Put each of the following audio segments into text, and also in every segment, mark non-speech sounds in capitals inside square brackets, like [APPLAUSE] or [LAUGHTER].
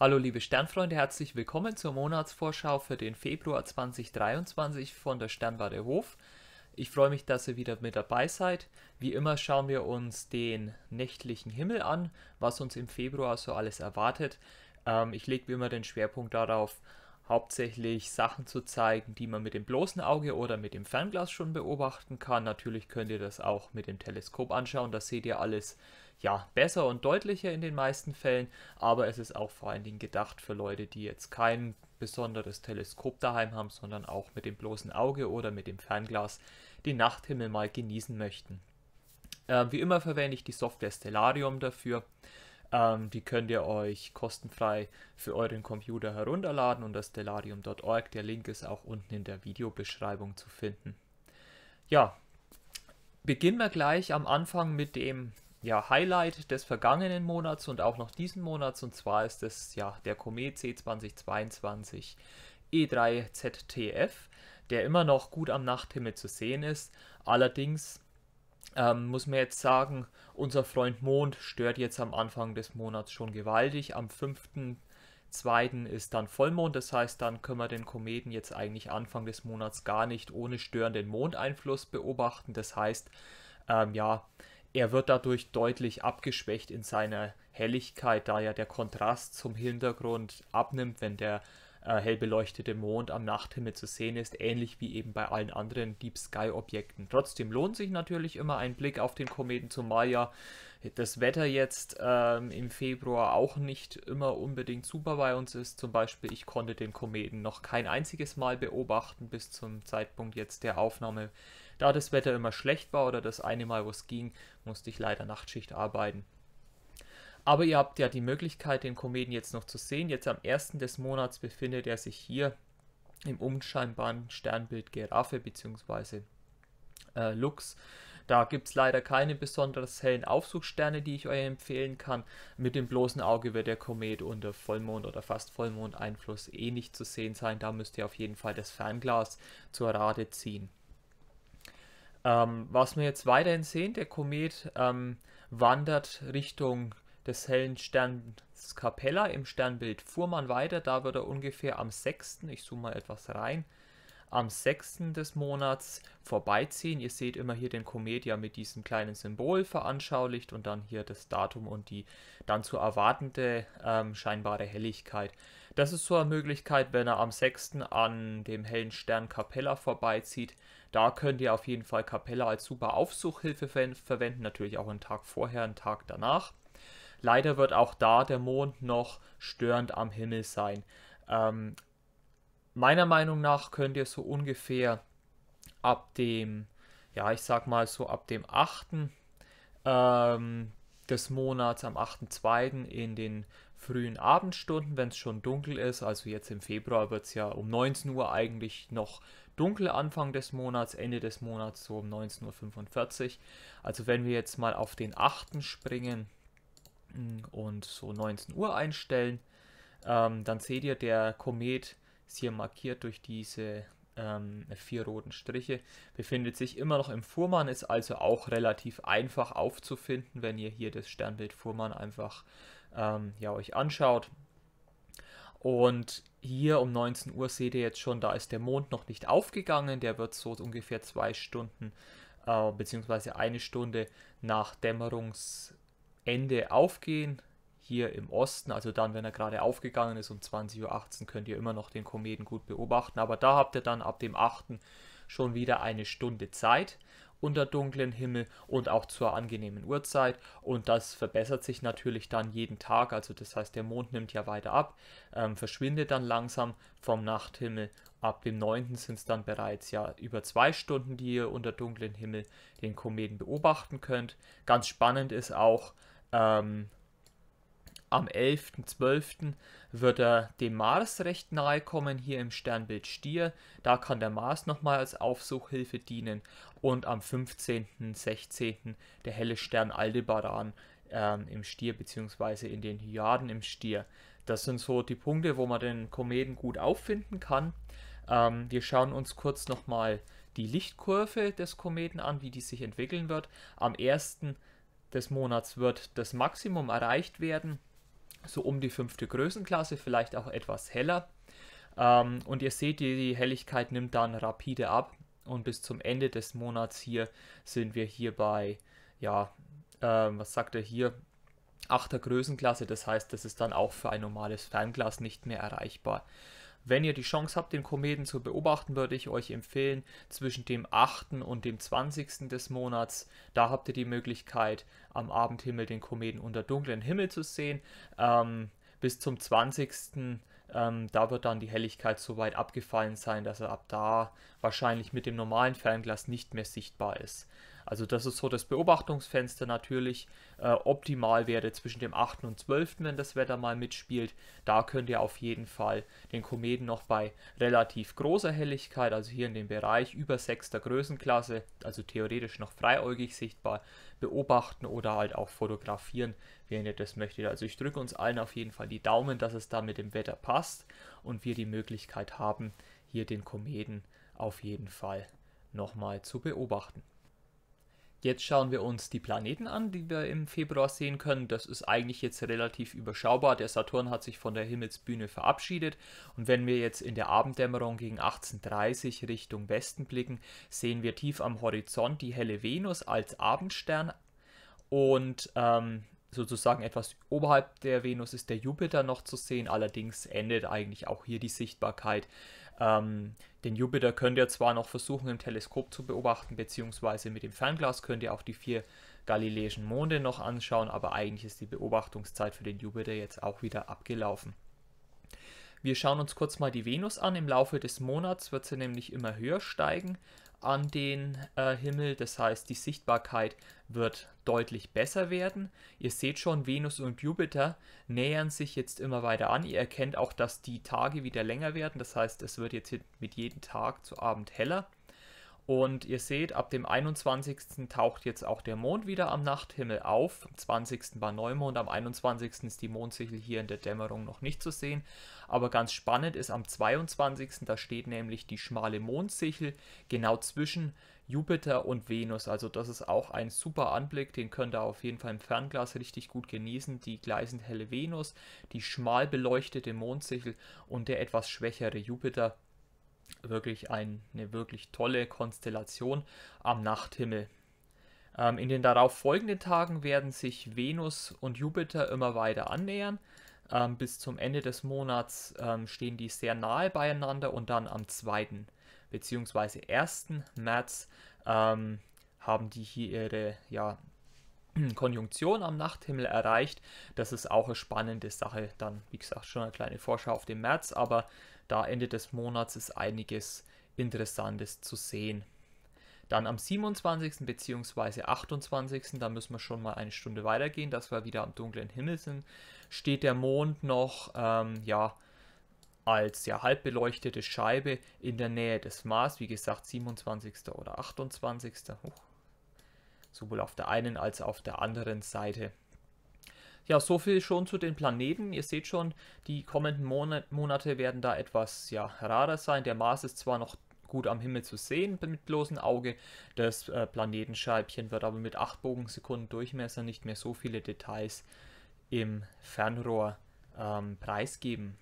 Hallo liebe Sternfreunde, herzlich willkommen zur Monatsvorschau für den Februar 2023 von der Sternwarte Hof. Ich freue mich, dass ihr wieder mit dabei seid. Wie immer schauen wir uns den nächtlichen Himmel an, was uns im Februar so alles erwartet. Ähm, ich lege wie immer den Schwerpunkt darauf, hauptsächlich Sachen zu zeigen, die man mit dem bloßen Auge oder mit dem Fernglas schon beobachten kann. Natürlich könnt ihr das auch mit dem Teleskop anschauen, da seht ihr alles ja, besser und deutlicher in den meisten Fällen, aber es ist auch vor allen Dingen gedacht für Leute, die jetzt kein besonderes Teleskop daheim haben, sondern auch mit dem bloßen Auge oder mit dem Fernglas den Nachthimmel mal genießen möchten. Ähm, wie immer verwende ich die Software Stellarium dafür. Ähm, die könnt ihr euch kostenfrei für euren Computer herunterladen unter stellarium.org. Der Link ist auch unten in der Videobeschreibung zu finden. Ja, beginnen wir gleich am Anfang mit dem ja, Highlight des vergangenen Monats und auch noch diesen Monats und zwar ist es ja der Komet C2022 E3 ZTF, der immer noch gut am Nachthimmel zu sehen ist. Allerdings ähm, muss man jetzt sagen, unser Freund Mond stört jetzt am Anfang des Monats schon gewaltig. Am 5.2. ist dann Vollmond, das heißt, dann können wir den Kometen jetzt eigentlich Anfang des Monats gar nicht ohne störenden Mondeinfluss beobachten. Das heißt, ähm, ja, er wird dadurch deutlich abgeschwächt in seiner Helligkeit, da ja der Kontrast zum Hintergrund abnimmt, wenn der äh, hell beleuchtete Mond am Nachthimmel zu sehen ist, ähnlich wie eben bei allen anderen Deep Sky Objekten. Trotzdem lohnt sich natürlich immer ein Blick auf den Kometen, zumal ja das Wetter jetzt ähm, im Februar auch nicht immer unbedingt super bei uns ist. Zum Beispiel, ich konnte den Kometen noch kein einziges Mal beobachten bis zum Zeitpunkt jetzt der Aufnahme da das Wetter immer schlecht war oder das eine Mal, wo es ging, musste ich leider Nachtschicht arbeiten. Aber ihr habt ja die Möglichkeit, den Kometen jetzt noch zu sehen. Jetzt am 1. des Monats befindet er sich hier im unscheinbaren Sternbild Giraffe bzw. Äh, Lux. Da gibt es leider keine besonders hellen Aufsuchsterne, die ich euch empfehlen kann. Mit dem bloßen Auge wird der Komet unter Vollmond oder fast Vollmond Einfluss eh nicht zu sehen sein. Da müsst ihr auf jeden Fall das Fernglas zur Rate ziehen. Ähm, was wir jetzt weiterhin sehen, der Komet ähm, wandert Richtung des hellen Sterns Capella im Sternbild Fuhrmann weiter. Da wird er ungefähr am 6. Ich zoome mal etwas rein am 6. des Monats vorbeiziehen. Ihr seht immer hier den Komedia mit diesem kleinen Symbol veranschaulicht und dann hier das Datum und die dann zu erwartende ähm, scheinbare Helligkeit. Das ist so eine Möglichkeit, wenn er am 6. an dem hellen Stern Capella vorbeizieht. Da könnt ihr auf jeden Fall Capella als super Aufsuchhilfe ver verwenden, natürlich auch einen Tag vorher, einen Tag danach. Leider wird auch da der Mond noch störend am Himmel sein. Ähm, Meiner Meinung nach könnt ihr so ungefähr ab dem, ja, ich sag mal so ab dem 8. Ähm, des Monats, am 8.2. in den frühen Abendstunden, wenn es schon dunkel ist, also jetzt im Februar wird es ja um 19 Uhr eigentlich noch dunkel Anfang des Monats, Ende des Monats so um 19.45 Uhr. Also wenn wir jetzt mal auf den 8. springen mm, und so 19 Uhr einstellen, ähm, dann seht ihr, der Komet ist hier markiert durch diese ähm, vier roten Striche, befindet sich immer noch im Fuhrmann, ist also auch relativ einfach aufzufinden, wenn ihr hier das Sternbild Fuhrmann einfach ähm, ja, euch anschaut. Und hier um 19 Uhr seht ihr jetzt schon, da ist der Mond noch nicht aufgegangen, der wird so ungefähr zwei Stunden äh, beziehungsweise eine Stunde nach Dämmerungsende aufgehen hier im Osten, also dann, wenn er gerade aufgegangen ist um 20.18 Uhr, könnt ihr immer noch den Kometen gut beobachten. Aber da habt ihr dann ab dem 8. schon wieder eine Stunde Zeit unter dunklen Himmel und auch zur angenehmen Uhrzeit. Und das verbessert sich natürlich dann jeden Tag. Also das heißt, der Mond nimmt ja weiter ab, ähm, verschwindet dann langsam vom Nachthimmel. Ab dem 9. sind es dann bereits ja über zwei Stunden, die ihr unter dunklen Himmel den Kometen beobachten könnt. Ganz spannend ist auch, ähm, am 11.12. wird er dem Mars recht nahe kommen, hier im Sternbild Stier. Da kann der Mars nochmal als Aufsuchhilfe dienen. Und am 15.16. der helle Stern Aldebaran ähm, im Stier, beziehungsweise in den Hyaden im Stier. Das sind so die Punkte, wo man den Kometen gut auffinden kann. Ähm, wir schauen uns kurz nochmal die Lichtkurve des Kometen an, wie die sich entwickeln wird. Am 1. des Monats wird das Maximum erreicht werden so um die fünfte Größenklasse, vielleicht auch etwas heller. Ähm, und ihr seht, die, Helligkeit nimmt dann rapide ab und bis zum Ende des Monats hier sind wir hier bei, ja, äh, was sagt er hier, 8 Größenklasse. Das heißt, das ist dann auch für ein normales Fernglas nicht mehr erreichbar. Wenn ihr die Chance habt, den Kometen zu beobachten, würde ich euch empfehlen, zwischen dem 8. und dem 20. des Monats, da habt ihr die Möglichkeit, am Abendhimmel den Kometen unter dunklen Himmel zu sehen. Ähm, bis zum 20. Ähm, da wird dann die Helligkeit so weit abgefallen sein, dass er ab da wahrscheinlich mit dem normalen Fernglas nicht mehr sichtbar ist. Also das ist so das Beobachtungsfenster natürlich. Äh, optimal wäre zwischen dem 8. und 12., wenn das Wetter mal mitspielt. Da könnt ihr auf jeden Fall den Kometen noch bei relativ großer Helligkeit, also hier in dem Bereich über 6. Größenklasse, also theoretisch noch freiäugig sichtbar, beobachten oder halt auch fotografieren, wenn ihr das möchtet. Also ich drücke uns allen auf jeden Fall die Daumen, dass es da mit dem Wetter passt und wir die Möglichkeit haben, hier den Kometen auf jeden Fall nochmal zu beobachten. Jetzt schauen wir uns die Planeten an, die wir im Februar sehen können. Das ist eigentlich jetzt relativ überschaubar. Der Saturn hat sich von der Himmelsbühne verabschiedet. Und wenn wir jetzt in der Abenddämmerung gegen 18.30 Uhr Richtung Westen blicken, sehen wir tief am Horizont die helle Venus als Abendstern. Und ähm, sozusagen etwas oberhalb der Venus ist der Jupiter noch zu sehen. Allerdings endet eigentlich auch hier die Sichtbarkeit. Ähm, den Jupiter könnt ihr zwar noch versuchen im Teleskop zu beobachten, beziehungsweise mit dem Fernglas könnt ihr auch die vier galileischen Monde noch anschauen, aber eigentlich ist die Beobachtungszeit für den Jupiter jetzt auch wieder abgelaufen. Wir schauen uns kurz mal die Venus an. Im Laufe des Monats wird sie nämlich immer höher steigen an den äh, Himmel, das heißt die Sichtbarkeit wird deutlich besser werden. Ihr seht schon, Venus und Jupiter nähern sich jetzt immer weiter an. Ihr erkennt auch, dass die Tage wieder länger werden, das heißt es wird jetzt mit jedem Tag zu Abend heller. Und ihr seht, ab dem 21. taucht jetzt auch der Mond wieder am Nachthimmel auf. Am 20. war Neumond, am 21. ist die Mondsichel hier in der Dämmerung noch nicht zu sehen. Aber ganz spannend ist am 22. da steht nämlich die schmale Mondsichel genau zwischen Jupiter und Venus. Also das ist auch ein super Anblick, den könnt ihr auf jeden Fall im Fernglas richtig gut genießen. Die gleißend helle Venus, die schmal beleuchtete Mondsichel und der etwas schwächere Jupiter wirklich ein, eine wirklich tolle Konstellation am Nachthimmel. Ähm, in den darauffolgenden Tagen werden sich Venus und Jupiter immer weiter annähern. Ähm, bis zum Ende des Monats ähm, stehen die sehr nahe beieinander und dann am 2. bzw. 1. März ähm, haben die hier ihre ja, [CLEARS THROAT] Konjunktion am Nachthimmel erreicht. Das ist auch eine spannende Sache. Dann, wie gesagt, schon eine kleine Vorschau auf den März, aber da Ende des Monats ist einiges Interessantes zu sehen. Dann am 27. bzw. 28. da müssen wir schon mal eine Stunde weitergehen, dass wir wieder am dunklen Himmel sind, steht der Mond noch ähm, ja, als ja, halb beleuchtete Scheibe in der Nähe des Mars, wie gesagt 27. oder 28. Huch. Sowohl auf der einen als auch auf der anderen Seite. Ja, so viel schon zu den Planeten. Ihr seht schon, die kommenden Monate werden da etwas ja, rarer sein. Der Mars ist zwar noch gut am Himmel zu sehen mit bloßem Auge. Das äh, Planetenscheibchen wird aber mit 8 Bogensekunden Durchmesser nicht mehr so viele Details im Fernrohr ähm, preisgeben.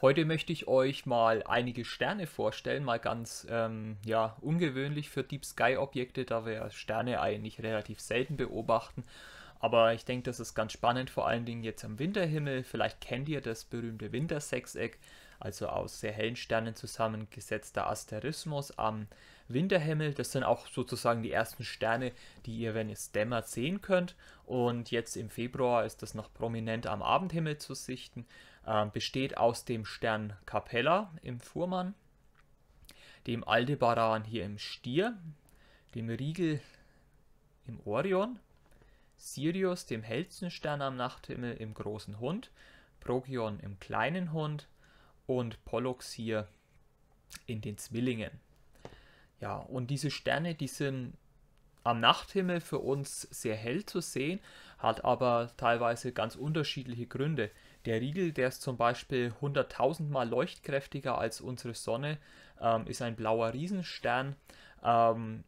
Heute möchte ich euch mal einige Sterne vorstellen, mal ganz ähm, ja, ungewöhnlich für Deep Sky Objekte, da wir Sterne eigentlich relativ selten beobachten aber ich denke, das ist ganz spannend, vor allen Dingen jetzt am Winterhimmel. Vielleicht kennt ihr das berühmte Wintersechseck, also aus sehr hellen Sternen zusammengesetzter Asterismus am Winterhimmel. Das sind auch sozusagen die ersten Sterne, die ihr, wenn es dämmert, sehen könnt. Und jetzt im Februar ist das noch prominent am Abendhimmel zu sichten. Ähm, besteht aus dem Stern Capella im Fuhrmann, dem Aldebaran hier im Stier, dem Riegel im Orion Sirius dem hellsten Stern am Nachthimmel im großen Hund, Progion im kleinen Hund und Pollux hier in den Zwillingen. Ja, und diese Sterne, die sind am Nachthimmel für uns sehr hell zu sehen, hat aber teilweise ganz unterschiedliche Gründe. Der Riegel, der ist zum Beispiel 100.000 Mal leuchtkräftiger als unsere Sonne, ähm, ist ein blauer Riesenstern. Ähm,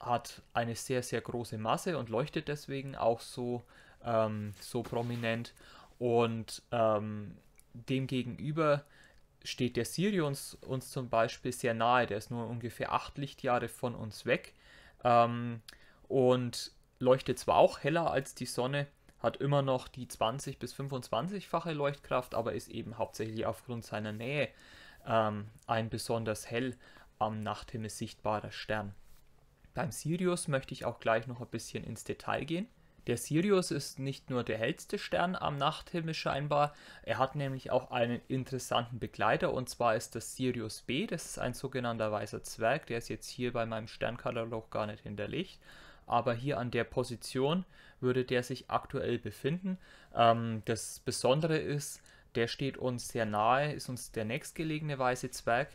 hat eine sehr, sehr große Masse und leuchtet deswegen auch so, ähm, so prominent. Und ähm, demgegenüber steht der Sirius uns zum Beispiel sehr nahe. Der ist nur ungefähr acht Lichtjahre von uns weg ähm, und leuchtet zwar auch heller als die Sonne, hat immer noch die 20 bis 25-fache Leuchtkraft, aber ist eben hauptsächlich aufgrund seiner Nähe ähm, ein besonders hell am Nachthimmel sichtbarer Stern. Beim Sirius möchte ich auch gleich noch ein bisschen ins Detail gehen. Der Sirius ist nicht nur der hellste Stern am Nachthimmel scheinbar, er hat nämlich auch einen interessanten Begleiter und zwar ist das Sirius B, das ist ein sogenannter weißer Zwerg, der ist jetzt hier bei meinem Sternkatalog gar nicht hinterlegt, aber hier an der Position würde der sich aktuell befinden. Ähm, das Besondere ist, der steht uns sehr nahe, ist uns der nächstgelegene weiße Zwerg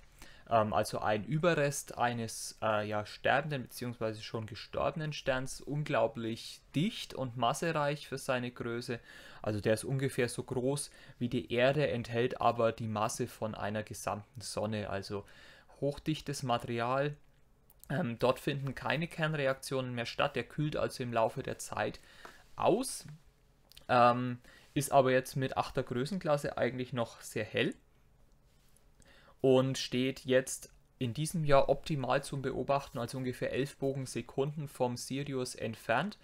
ähm, also ein Überrest eines äh, ja, sterbenden bzw. schon gestorbenen Sterns, unglaublich dicht und massereich für seine Größe. Also der ist ungefähr so groß wie die Erde, enthält aber die Masse von einer gesamten Sonne, also hochdichtes Material. Ähm, dort finden keine Kernreaktionen mehr statt, der kühlt also im Laufe der Zeit aus. Ähm, ist aber jetzt mit 8er Größenklasse eigentlich noch sehr hell und steht jetzt in diesem Jahr optimal zum Beobachten, also ungefähr 11 Bogensekunden vom Sirius entfernt.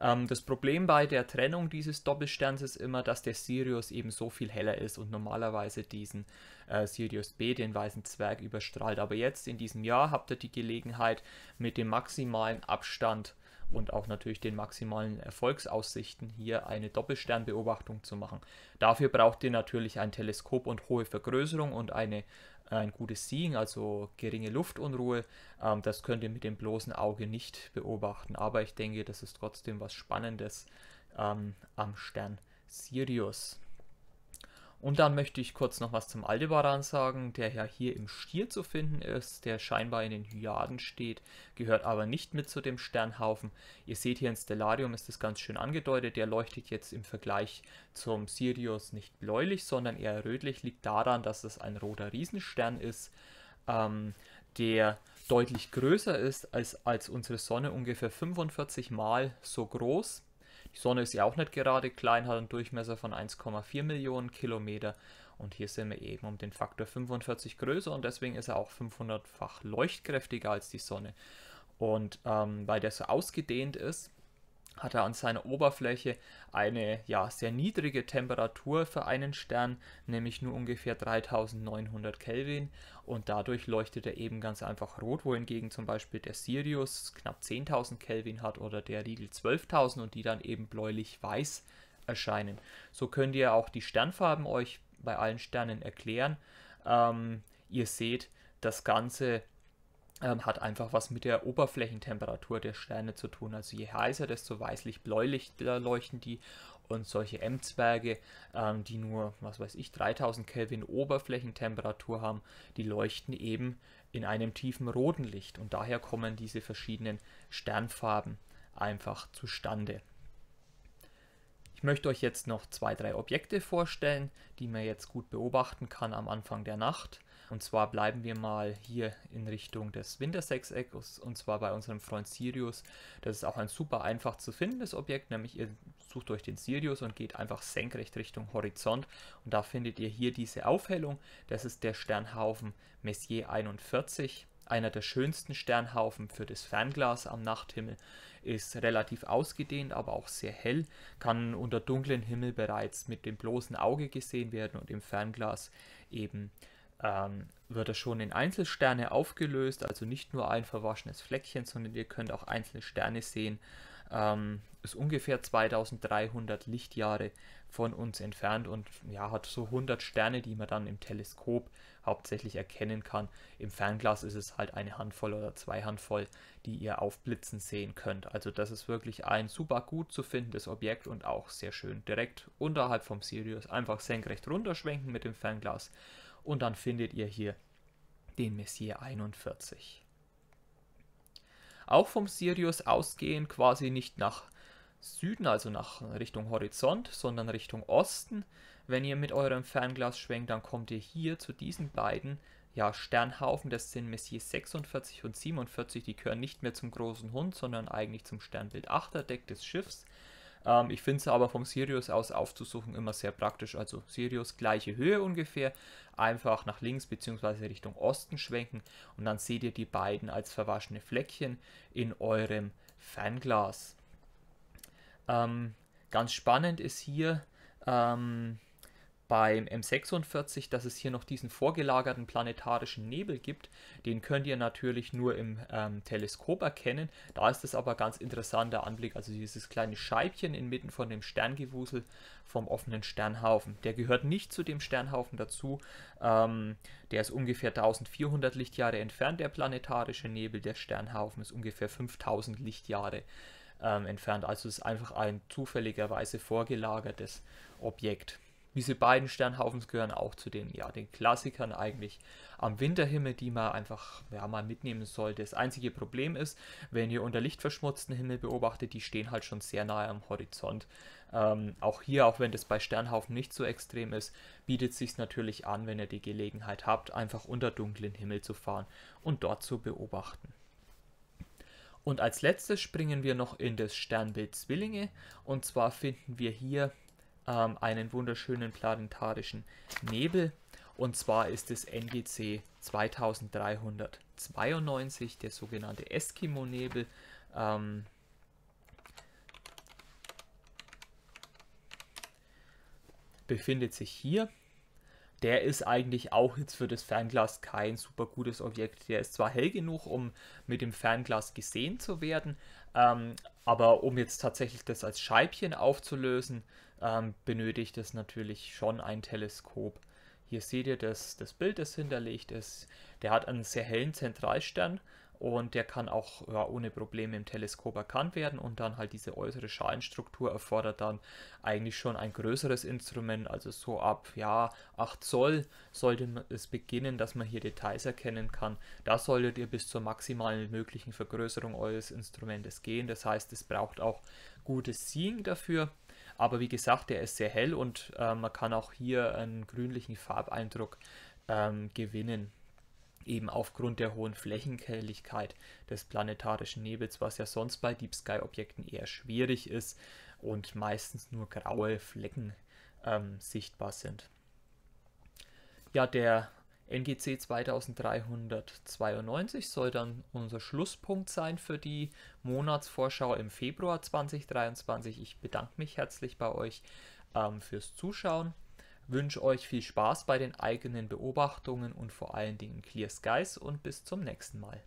Ähm, das Problem bei der Trennung dieses Doppelsterns ist immer, dass der Sirius eben so viel heller ist und normalerweise diesen äh, Sirius B, den weißen Zwerg, überstrahlt. Aber jetzt in diesem Jahr habt ihr die Gelegenheit, mit dem maximalen Abstand und auch natürlich den maximalen Erfolgsaussichten hier eine Doppelsternbeobachtung zu machen. Dafür braucht ihr natürlich ein Teleskop und hohe Vergrößerung und eine, ein gutes Seeing, also geringe Luftunruhe. Ähm, das könnt ihr mit dem bloßen Auge nicht beobachten, aber ich denke, das ist trotzdem was Spannendes ähm, am Stern Sirius. Und dann möchte ich kurz noch was zum Aldebaran sagen, der ja hier im Stier zu finden ist, der scheinbar in den Hyaden steht, gehört aber nicht mit zu dem Sternhaufen. Ihr seht hier in Stellarium ist das ganz schön angedeutet, der leuchtet jetzt im Vergleich zum Sirius nicht bläulich, sondern eher rötlich, liegt daran, dass es ein roter Riesenstern ist, ähm, der deutlich größer ist als, als unsere Sonne, ungefähr 45 Mal so groß die Sonne ist ja auch nicht gerade klein, hat einen Durchmesser von 1,4 Millionen Kilometer und hier sind wir eben um den Faktor 45 größer und deswegen ist er auch 500-fach leuchtkräftiger als die Sonne. Und ähm, weil der so ausgedehnt ist, hat er an seiner Oberfläche eine ja, sehr niedrige Temperatur für einen Stern, nämlich nur ungefähr 3900 Kelvin und dadurch leuchtet er eben ganz einfach rot, wohingegen zum Beispiel der Sirius knapp 10.000 Kelvin hat oder der Riegel 12.000 und die dann eben bläulich-weiß erscheinen. So könnt ihr auch die Sternfarben euch bei allen Sternen erklären. Ähm, ihr seht, das Ganze ähm, hat einfach was mit der Oberflächentemperatur der Sterne zu tun. Also je heißer, desto weißlich-bläulich leuchten die. Und solche M-Zwerge, ähm, die nur, was weiß ich, 3000 Kelvin Oberflächentemperatur haben, die leuchten eben in einem tiefen roten Licht. Und daher kommen diese verschiedenen Sternfarben einfach zustande. Ich möchte euch jetzt noch zwei, drei Objekte vorstellen, die man jetzt gut beobachten kann am Anfang der Nacht. Und zwar bleiben wir mal hier in Richtung des Wintersechsecks und zwar bei unserem Freund Sirius. Das ist auch ein super einfach zu findendes Objekt, nämlich ihr sucht euch den Sirius und geht einfach senkrecht Richtung Horizont und da findet ihr hier diese Aufhellung. Das ist der Sternhaufen Messier 41 einer der schönsten Sternhaufen für das Fernglas am Nachthimmel, ist relativ ausgedehnt, aber auch sehr hell, kann unter dunklen Himmel bereits mit dem bloßen Auge gesehen werden und im Fernglas eben ähm, wird er schon in Einzelsterne aufgelöst, also nicht nur ein verwaschenes Fleckchen, sondern ihr könnt auch einzelne Sterne sehen. Ähm, ist ungefähr 2300 Lichtjahre von uns entfernt und ja, hat so 100 Sterne, die man dann im Teleskop hauptsächlich erkennen kann. Im Fernglas ist es halt eine Handvoll oder zwei Handvoll, die ihr aufblitzen sehen könnt. Also das ist wirklich ein super gut zu findendes Objekt und auch sehr schön direkt unterhalb vom Sirius. Einfach senkrecht runterschwenken mit dem Fernglas und dann findet ihr hier den Messier 41. Auch vom Sirius ausgehend quasi nicht nach Süden, also nach Richtung Horizont, sondern Richtung Osten. Wenn ihr mit eurem Fernglas schwenkt, dann kommt ihr hier zu diesen beiden ja, Sternhaufen. Das sind Messier 46 und 47. Die gehören nicht mehr zum großen Hund, sondern eigentlich zum Sternbild Achterdeck des Schiffs. Ähm, ich finde es aber vom Sirius aus aufzusuchen immer sehr praktisch. Also Sirius gleiche Höhe ungefähr, einfach nach links bzw. Richtung Osten schwenken und dann seht ihr die beiden als verwaschene Fleckchen in eurem Fernglas. Ähm, ganz spannend ist hier, ähm, beim M46, dass es hier noch diesen vorgelagerten planetarischen Nebel gibt. Den könnt ihr natürlich nur im ähm, Teleskop erkennen. Da ist es aber ganz interessanter Anblick. Also dieses kleine Scheibchen inmitten von dem Sterngewusel vom offenen Sternhaufen. Der gehört nicht zu dem Sternhaufen dazu. Ähm, der ist ungefähr 1400 Lichtjahre entfernt, der planetarische Nebel. Der Sternhaufen ist ungefähr 5000 Lichtjahre ähm, entfernt. Also es ist einfach ein zufälligerweise vorgelagertes Objekt diese beiden Sternhaufens gehören auch zu den, ja, den Klassikern eigentlich am Winterhimmel, die man einfach ja, mal mitnehmen sollte. Das einzige Problem ist, wenn ihr unter lichtverschmutzten Himmel beobachtet, die stehen halt schon sehr nahe am Horizont. Ähm, auch hier, auch wenn das bei Sternhaufen nicht so extrem ist, bietet sich natürlich an, wenn ihr die Gelegenheit habt, einfach unter dunklen Himmel zu fahren und dort zu beobachten. Und als letztes springen wir noch in das Sternbild Zwillinge und zwar finden wir hier ähm, einen wunderschönen planetarischen Nebel. Und zwar ist es NGC 2392, der sogenannte Eskimo-Nebel. Ähm, befindet sich hier. Der ist eigentlich auch jetzt für das Fernglas kein super gutes Objekt. Der ist zwar hell genug, um mit dem Fernglas gesehen zu werden, ähm, aber um jetzt tatsächlich das als Scheibchen aufzulösen, ähm, benötigt es natürlich schon ein Teleskop. Hier seht ihr das, das Bild, das hinterlegt ist. Der hat einen sehr hellen Zentralstern, und der kann auch ja, ohne Probleme im Teleskop erkannt werden und dann halt diese äußere Schalenstruktur erfordert dann eigentlich schon ein größeres Instrument, also so ab ja 8 Zoll sollte es beginnen, dass man hier Details erkennen kann. Da solltet ihr bis zur maximalen möglichen Vergrößerung eures Instrumentes gehen, das heißt es braucht auch gutes Seeing dafür. Aber wie gesagt, der ist sehr hell und äh, man kann auch hier einen grünlichen Farbeindruck ähm, gewinnen eben aufgrund der hohen Flächenhelligkeit des planetarischen Nebels, was ja sonst bei Deep Sky Objekten eher schwierig ist und meistens nur graue Flecken ähm, sichtbar sind. Ja, der NGC 2392 soll dann unser Schlusspunkt sein für die Monatsvorschau im Februar 2023. Ich bedanke mich herzlich bei euch ähm, fürs Zuschauen wünsche euch viel Spaß bei den eigenen Beobachtungen und vor allen Dingen Clear Skies und bis zum nächsten Mal.